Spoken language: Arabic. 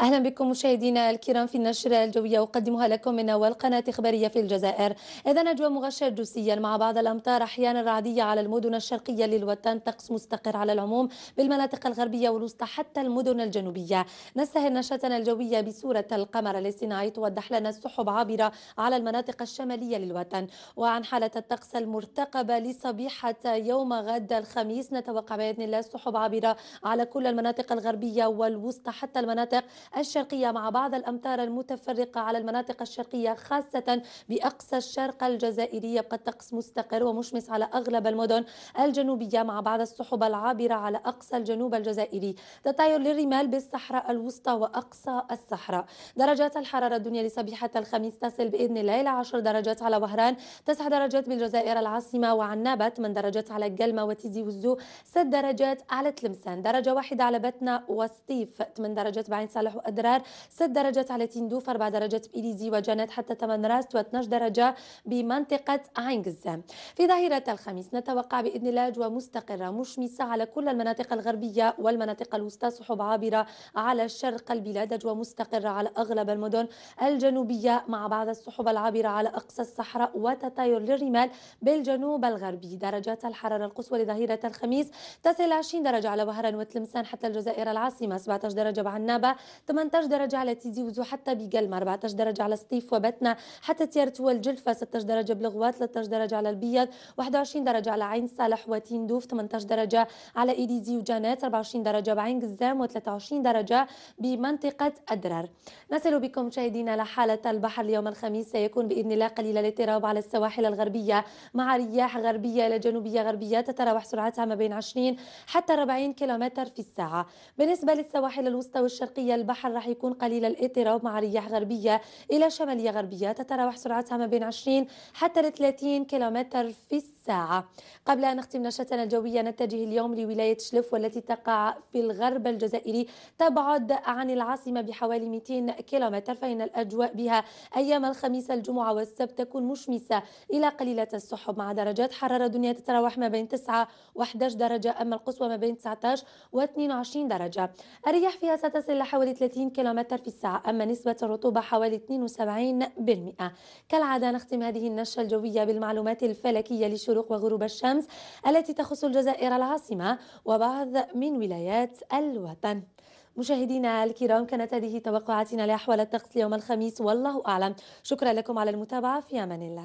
أهلا بكم مشاهدينا الكرام في النشرة الجوية أقدمها لكم من أول قناة إخبارية في الجزائر إذا نجوى مغشر جزئيا مع بعض الأمطار أحيانا رعدية على المدن الشرقية للوطن طقس مستقر على العموم بالمناطق الغربية والوسطى حتى المدن الجنوبية نستهل نشرتنا الجوية بصورة القمر الاصطناعي توضح لنا السحب عابرة على المناطق الشمالية للوطن وعن حالة الطقس المرتقبة لصبيحة يوم غد الخميس نتوقع بإذن الله سحب عابرة على كل المناطق الغربية والوسطى حتى المناطق الشرقية مع بعض الأمطار المتفرقة على المناطق الشرقية خاصة بأقصى الشرق الجزائرية قد طقس مستقر ومشمس على أغلب المدن الجنوبية مع بعض السحب العابرة على أقصى الجنوب الجزائري تطاير للرمال بالصحراء الوسطى وأقصى الصحراء درجات الحرارة الدنيا لصبيحة الخميس تصل بإذن الله إلى 10 درجات على وهران 9 درجات بالجزائر العاصمة وعنابة 8 درجات على الجلمة وتيزي وزو 6 درجات على تلمسان درجة واحدة على بتنا وسطيف 8 درجات بعين صالح وأدرار 6 درجات على تندوف 4 درجات بإليزي وجنات حتى 8 راست و12 درجة بمنطقة عين قزام في ظهيرة الخميس نتوقع بإذن الله أجواء مستقرة مشمسة على كل المناطق الغربية والمناطق الوسطى سحب عابرة على شرق البلاد أجواء مستقرة على أغلب المدن الجنوبية مع بعض السحب العابرة على أقصى الصحراء وتطاير للرمال بالجنوب الغربي درجات الحرارة القصوى لظهيرة الخميس تصل 20 درجة على وهران وتلمسان حتى الجزائر العاصمة 17 درجة بعنابة 18 درجة على تيزي وزو حتى بيقلم 14 درجة على سطيف وبتنا حتى تيارت والجلفة 16 درجة بلغوات 13 درجة على البيض 21 درجة على عين صالح وتين دوف 18 درجة على إيديزي وجانات 24 درجة بعين قزام و23 درجة بمنطقة أدرار نصل بكم مشاهدينا لحالة البحر اليوم الخميس سيكون بإذن الله قليل الاضطراب على السواحل الغربية مع رياح غربية إلى جنوبية غربية تتراوح سرعتها ما بين 20 حتى 40 كيلومتر في الساعة بالنسبة للسواحل الوسطى والشرقية البحر البحر راح يكون قليل الاضطراب مع رياح غربية إلى شمالية غربية تتراوح سرعتها ما بين 20 حتى 30 كيلومتر في الساعة الساعة قبل أن نختم نشرتنا الجوية نتجه اليوم لولاية شلف والتي تقع في الغرب الجزائري تبعد عن العاصمة بحوالي 200 كيلومتر فإن الأجواء بها أيام الخميس الجمعة والسبت تكون مشمسة إلى قليلة السحب مع درجات حرارة دنيا تتراوح ما بين 9 و11 درجة أما القصوى ما بين 19 و22 درجة الرياح فيها ستصل لحوالي 30 كيلومتر في الساعة أما نسبة الرطوبة حوالي 72% بالمئة. كالعادة نختم هذه النشرة الجوية بالمعلومات الفلكية لشروق الشروق وغروب الشمس التي تخص الجزائر العاصمة وبعض من ولايات الوطن مشاهدينا الكرام كانت هذه توقعاتنا لأحوال الطقس ليوم الخميس والله أعلم شكرا لكم على المتابعة في أمان الله